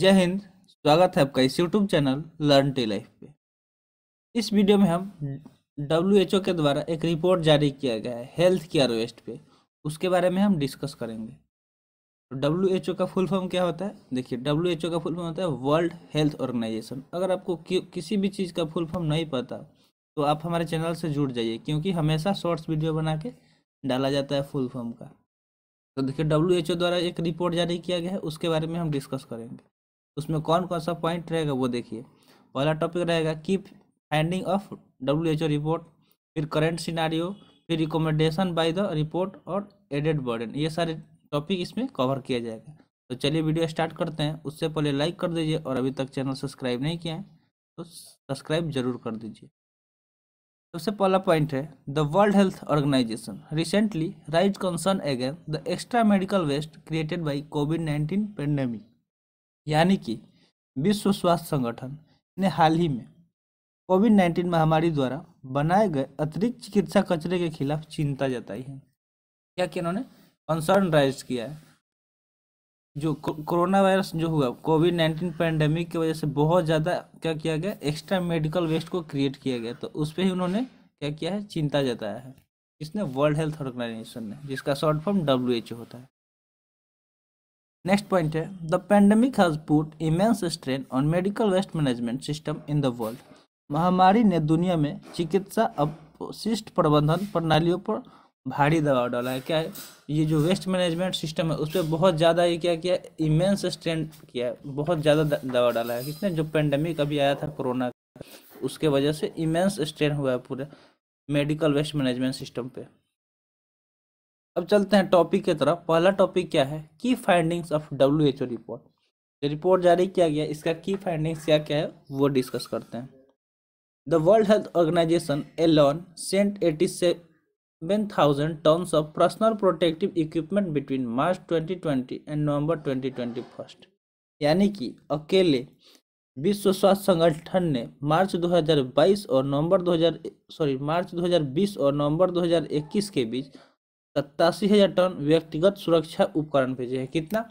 जय हिंद स्वागत है आपका इस YouTube channel learn T life पे इस वीडियो में हम डब्ल्यू के द्वारा एक रिपोर्ट जारी किया गया है हेल्थ केयर वेस्ट पे उसके बारे में हम डिस्कस करेंगे तो डब्ल्यू का फुल फॉर्म क्या होता है देखिए डब्ल्यू का फुल फॉर्म होता है वर्ल्ड हेल्थ ऑर्गेनाइजेशन अगर आपको कि, किसी भी चीज़ का फुल फॉर्म नहीं पता तो आप हमारे चैनल से जुड़ जाइए क्योंकि हमेशा शॉर्ट्स वीडियो बना के डाला जाता है फुल फॉर्म का तो देखिए डब्ल्यू द्वारा एक रिपोर्ट जारी किया गया है उसके बारे में हम डिस्कस करेंगे उसमें कौन कौन सा पॉइंट रहेगा वो देखिए पहला टॉपिक रहेगा की finding of W H O report फिर करेंट सिनारियो फिर रिकमेंडेशन बाय द रिपोर्ट और एडेड बर्डन ये सारे टॉपिक इसमें कवर किया जाएगा तो चलिए वीडियो स्टार्ट करते हैं उससे पहले लाइक कर दीजिए और अभी तक चैनल सब्सक्राइब नहीं किया है तो सब्सक्राइब जरूर कर दीजिए सबसे पहला पॉइंट है the world health organization recently raise concern again the extra medical waste created by covid nineteen pandemic यानी कि विश्व स्वास्थ्य संगठन ने हाल ही में कोविड नाइन्टीन महामारी द्वारा बनाए गए अतिरिक्त चिकित्सा कचरे के खिलाफ चिंता जताई है क्या कि इन्होंने कंसर्न राइज किया है जो कोरोना वायरस जो हुआ कोविड नाइन्टीन पैंडेमिक की वजह से बहुत ज़्यादा क्या किया गया एक्स्ट्रा मेडिकल वेस्ट को क्रिएट किया गया तो उस पर ही उन्होंने क्या किया है चिंता जताया है इसने वर्ल्ड हेल्थ ऑर्गेनाइजेशन ने जिसका शॉर्ट फॉर्म डब्ल्यू होता है नेक्स्ट पॉइंट है the pandemic has put immense strain on medical waste management system in the world महामारी ने दुनिया में चिकित्सा अपशिष्ट प्रबंधन प्रणालियों पर भारी दबाव डाला है क्या है ये जो वेस्ट मैनेजमेंट सिस्टम है उस पर बहुत ज़्यादा ये क्या किया इमेंस स्ट्रेन किया है बहुत ज़्यादा दबाव डाला है किसने जो पेंडेमिक अभी आया था कोरोना उसके वजह से इमेंस स्ट्रेन हुआ है पूरा मेडिकल वेस्ट मैनेजमेंट सिस्टम पर अब चलते हैं टॉपिक की तरफ पहला टॉपिक क्या है की findings of W H O report जो रिपोर्ट जारी किया गया इसका की फाइंडिंग्स क्या क्या है वो डिस्कस करते हैं the world health organization alone sent eighty seven thousand tons of personal protective equipment between March twenty twenty and November twenty twenty first यानी कि अकेले विश्व स्वास्थ्य संगठन ने मार्च 2022 और नवंबर 2000 सॉरी मार्च 2020 और नवंबर 2021 के बीच सत्तासी हज़ार टन व्यक्तिगत सुरक्षा उपकरण भेजे हैं कितना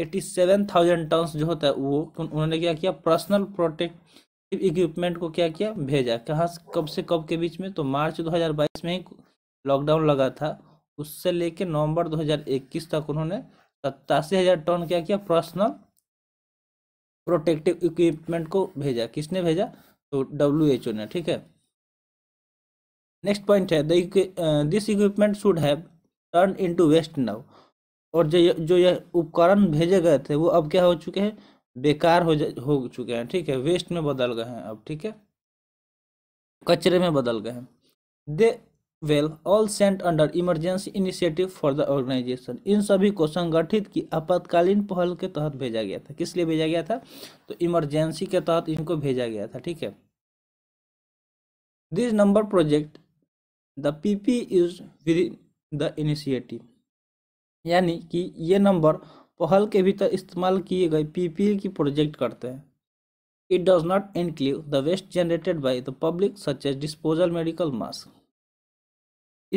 एट्टी सेवन थाउजेंड टन जो होता है वो उन्होंने क्या किया पर्सनल प्रोटेक्टिव इक्विपमेंट को क्या किया भेजा कहाँ से कब से कब के बीच में तो मार्च 2022 में ही लॉकडाउन लगा था उससे लेके नवंबर 2021 तक उन्होंने सत्तासी हज़ार टन क्या किया पर्सनल प्रोटेक्टिव इक्विपमेंट को भेजा किसने भेजा तो डब्ल्यू ने ठीक है नेक्स्ट पॉइंट है this equipment should have turn into waste now और जो जो यह उपकरण भेजे गए थे वो अब क्या हो चुके हैं बेकार हो हो चुके हैं ठीक है वेस्ट में बदल गए हैं अब ठीक है कचरे में बदल गए हैं they well all sent under emergency initiative for the organisation इन सभी को संगठित की आपातकालीन पहल के तहत भेजा गया था किस लिए भेजा गया था तो इमरजेंसी के तहत इनको भेजा गया था ठीक है this number project the PP is with the initiative यानी कि ये नंबर पहल के भीतर इस्तेमाल किए गए एल की प्रोजेक्ट करते हैं it does not include the waste generated by the public such as disposal medical mask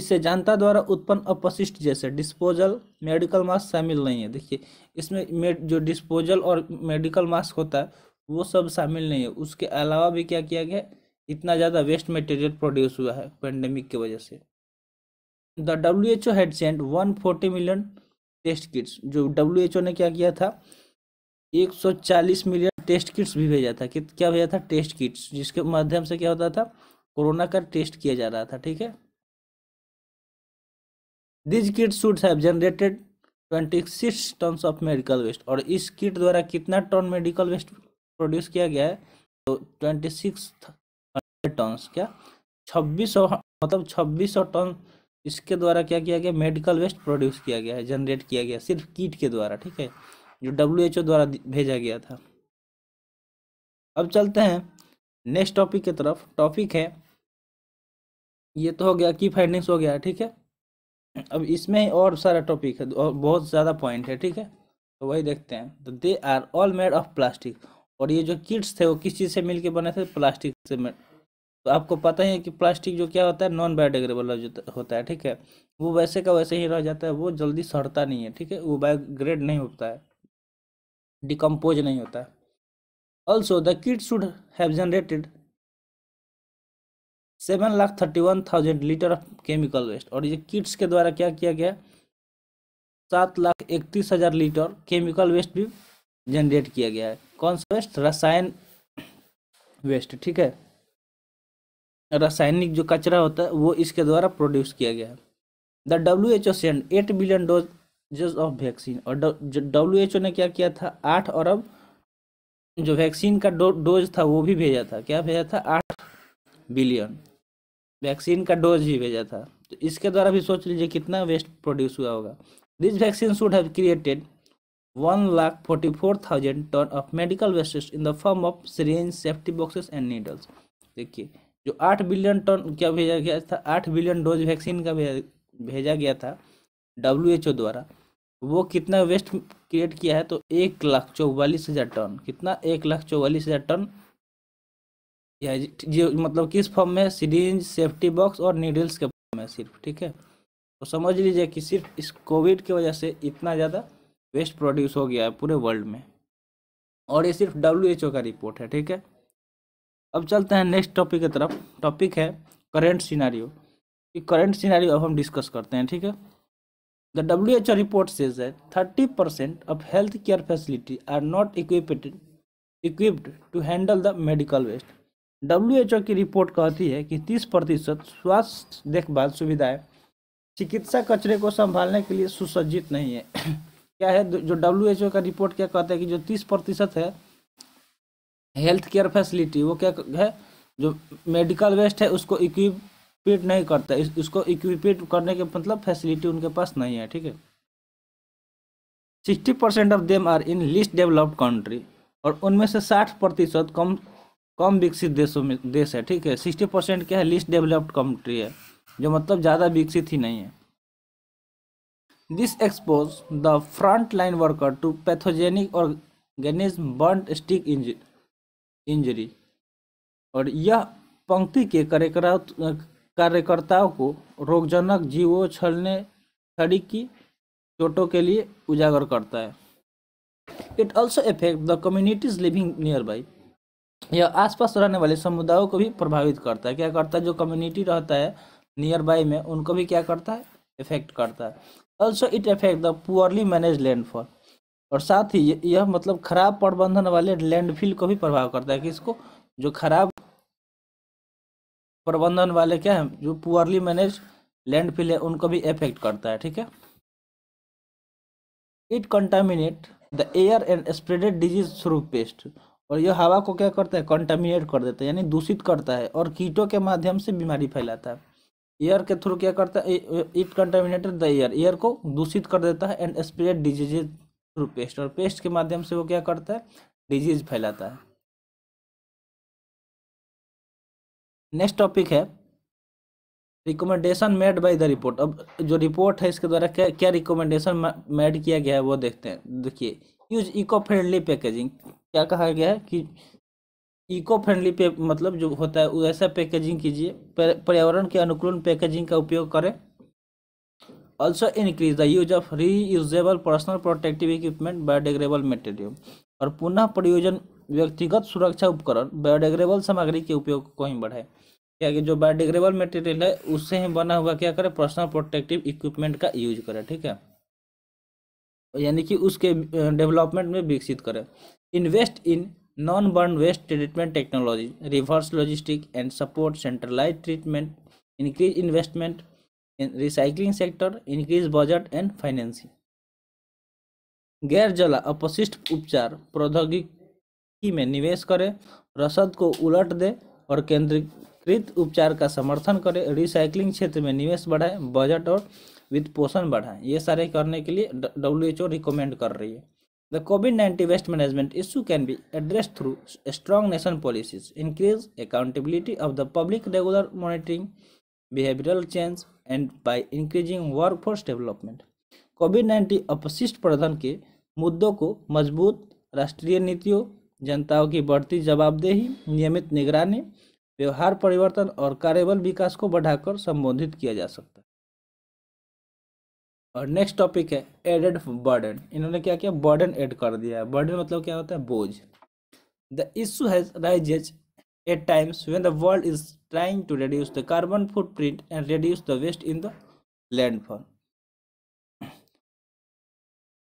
इससे जनता द्वारा उत्पन्न अपशिष्ट जैसे डिस्पोजल मेडिकल मास्क शामिल नहीं है देखिए इसमें जो डिस्पोजल और मेडिकल मास्क होता है वो सब शामिल नहीं है उसके अलावा भी क्या किया गया इतना ज़्यादा वेस्ट मटेरियल प्रोड्यूस हुआ है पेंडेमिक की वजह से the W H O had sent one forty million test kits जो डब्ल्यू एच ओ ने क्या किया था एक सौ चालीस मिलियन टेस्ट किट्स भी भेजा था कि क्या भेजा था टेस्ट किट्स जिसके माध्यम से क्या होता था कोरोना का टेस्ट किया जा रहा था ठीक है these kit should have generated twenty six ton of medical waste और इस किट द्वारा कितना टन मेडिकल वेस्ट प्रोड्यूस किया गया है तो ट्वेंटी सिक्स टन क्या छब्बीस मतलब छब्बीस सौ टन इसके द्वारा क्या किया गया मेडिकल वेस्ट प्रोड्यूस किया गया है जनरेट किया गया सिर्फ कीट के द्वारा ठीक है जो डब्ल्यू एच ओ द्वारा भेजा गया था अब चलते हैं नेक्स्ट टॉपिक की तरफ टॉपिक है ये तो हो गया की फाइंडिंग्स हो गया ठीक है अब इसमें और सारा टॉपिक है और बहुत ज़्यादा पॉइंट है ठीक है तो वही देखते हैं तो they are all made of plastic और ये जो किट्स थे वो किस चीज़ से मिलके बने थे प्लास्टिक से तो आपको पता ही है कि प्लास्टिक जो क्या होता है नॉन बायोडिग्रेडेबल होता है ठीक है वो वैसे का वैसे ही रह जाता है वो जल्दी सड़ता नहीं है ठीक है वो बायोग्रेड नहीं होता है डिकम्पोज नहीं होता है also the kit should have generated seven lakh thirty one thousand litre of chemical waste और ये किट्स के द्वारा क्या किया गया सात लाख इकतीस हज़ार लीटर केमिकल वेस्ट भी जनरेट किया गया है कौन सा वेस्ट रसायन वेस्ट ठीक है रासायनिक जो कचरा होता है वो इसके द्वारा प्रोड्यूस किया गया the W H O send eight billion doses of vaccine और डब्ल्यू एच ओ ने क्या किया था आठ अरब जो वैक्सीन का डो, डोज था वो भी भेजा था क्या भेजा था आठ बिलियन वैक्सीन का डोज भी भेजा था तो इसके द्वारा भी सोच लीजिए कितना वेस्ट प्रोड्यूस हुआ होगा this vaccine should have created one lakh forty four thousand ton of medical wastage in the form of syringe safety boxes and needles देखिए जो आठ बिलियन टन क्या भेजा गया था आठ बिलियन डोज वैक्सीन का भेजा गया था डब्ल्यू एच ओ द्वारा वो कितना वेस्ट क्रिएट किया है तो एक लाख चौवालीस हज़ार टन कितना एक लाख चौवालीस हज़ार टन या जो मतलब किस फॉर्म में सीरीज सेफ्टी बॉक्स और नीडल्स के फॉर्म में सिर्फ ठीक है तो समझ लीजिए कि सिर्फ इस कोविड की वजह से इतना ज़्यादा वेस्ट प्रोड्यूस हो गया है पूरे वर्ल्ड में और ये सिर्फ डब्ल्यू एच ओ का रिपोर्ट है ठीक है अब चलते हैं नेक्स्ट टॉपिक की तरफ टॉपिक है करेंट सीनारियो कि करेंट सीनारियो अब हम डिस्कस करते हैं ठीक है the W H O report से thirty percent of health care facility are not equipped equipped to handle the medical waste W H O की रिपोर्ट कहती है कि तीस प्रतिशत स्वास्थ्य देखभाल सुविधाएं चिकित्सा कचरे को संभालने के लिए सुसज्जित नहीं है क्या है जो डब्ल्यू एच ओ का रिपोर्ट क्या कहता है कि जो तीस प्रतिशत है हेल्थ केयर फैसिलिटी वो क्या है जो मेडिकल वेस्ट है उसको इक्विपिट नहीं करता इस, उसको इक्विपिट करने के मतलब फैसिलिटी उनके पास नहीं है ठीक है sixty percent of them are in least developed country और उनमें से साठ प्रतिशत कम कम विकसित देशों में देश है ठीक है सिक्सटी परसेंट क्या है लिस्ट डेवलप्ड कंट्री है जो मतलब ज़्यादा विकसित ही नहीं है this expose the front line worker to pathogenic और organism burn stick injury injury और यह पंक्ति के कार्यकर्ताओं को रोगजनक जीवों छलने छड़ी की चोटों के लिए उजागर करता है it also affect the communities living nearby यह आसपास रहने वाले समुदायों को भी प्रभावित करता है क्या करता है जो कम्युनिटी रहता है नियर बाई में उनको भी क्या करता है इफेक्ट करता है also it affect the poorly manage landfill और साथ ही यह मतलब खराब प्रबंधन वाले लैंडफिल को भी प्रभाव करता है कि इसको जो खराब प्रबंधन वाले क्या है जो पुअरली मैनेज लैंडफिल है उनको भी इफेक्ट करता है ठीक है it contaminate the air and spreaded disease through pest और यह हवा को क्या करता है कंटामिनेट कर देता है यानी दूषित करता है और कीटों के माध्यम से बीमारी फैलाता है एयर के थ्रू क्या करता है it contaminated the air air को दूषित कर देता है एंड स्प्रेड डिजीजेज पेस्ट और पेस्ट के माध्यम से वो क्या करता है डिजीज फैलाता है नेक्स्ट टॉपिक है recommendation made by the report अब जो रिपोर्ट है इसके द्वारा क्या क्या रिकमेंडेशन मेड किया गया है वो देखते हैं देखिए यूज इको फ्रेंडली पैकेजिंग क्या कहा गया है कि इको फ्रेंडली मतलब जो होता है वो ऐसा पैकेजिंग कीजिए पर्यावरण के अनुकूल पैकेजिंग का उपयोग करें also increase the use of reusable personal protective equipment biodegradable material और पुनः प्रयोजन व्यक्तिगत सुरक्षा उपकरण बायोडिग्रेबल सामग्री के उपयोग को ही बढ़ाए क्या कि जो बायोडिग्रेबल मटेरियल है उससे ही बना हुआ क्या करें पर्सनल प्रोटेक्टिव इक्विपमेंट का यूज करें ठीक है यानी कि उसके डेवलपमेंट में विकसित करें invest in non burn waste treatment technology reverse logistic and support centralise treatment increase investment in recycling sector increase budget and financing गैर जला अपशिष्ट उपचार प्रौद्योगिकी में निवेश करें रसद को उलट दे और केंद्रीकृत उपचार का समर्थन करें रिसाइकलिंग क्षेत्र में निवेश बढ़ाए बजट और वित्त पोषण बढ़ाएं ये सारे करने के लिए डब्ल्यू एच ओ रिकमेंड कर रही है the covid nineteen waste management issue can be address through strong nation policies increase accountability of the public regular monitoring behavioral change and by increasing workforce development covid nineteen अपशिष्ट प्रबंधन के मुद्दों को मजबूत राष्ट्रीय नीतियों जनताओं की बढ़ती जवाबदेही नियमित निगरानी व्यवहार परिवर्तन और कार्यबल विकास को बढ़ाकर संबोधित किया जा सकता है और नेक्स्ट टॉपिक है एडेड बर्डन इन्होंने क्या किया बर्डन एड कर दिया है बर्डन मतलब क्या होता है बोझ the issue has rises at times when the world is trying to reduce the carbon footprint and reduce the waste in the landfill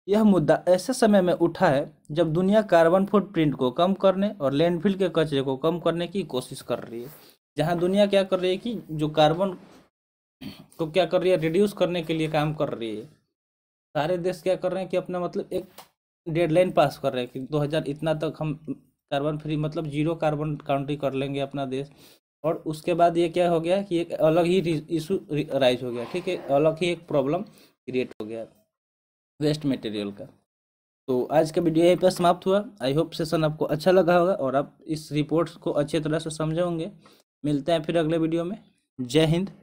यह मुद्दा ऐसे समय में उठा है जब दुनिया कार्बन फुटप्रिंट को कम करने और लैंडफिल के कचरे को कम करने की कोशिश कर रही है जहां दुनिया क्या कर रही है कि जो कार्बन को क्या कर रही है रिड्यूस करने के लिए काम कर रही है सारे देश क्या कर रहे हैं कि अपना मतलब एक डेडलाइन पास कर रहे हैं कि 2000 इतना तक हम कार्बन फ्री मतलब जीरो कार्बन कंट्री कर लेंगे अपना देश और उसके बाद ये क्या हो गया कि एक अलग ही इशू राइज हो गया ठीक है अलग ही एक प्रॉब्लम क्रिएट हो गया वेस्ट मटेरियल का तो आज का वीडियो यहीं पर समाप्त हुआ आई होप सेशन आपको अच्छा लगा होगा और आप इस रिपोर्ट को अच्छे तरह से समझे होंगे मिलते हैं फिर अगले वीडियो में जय हिंद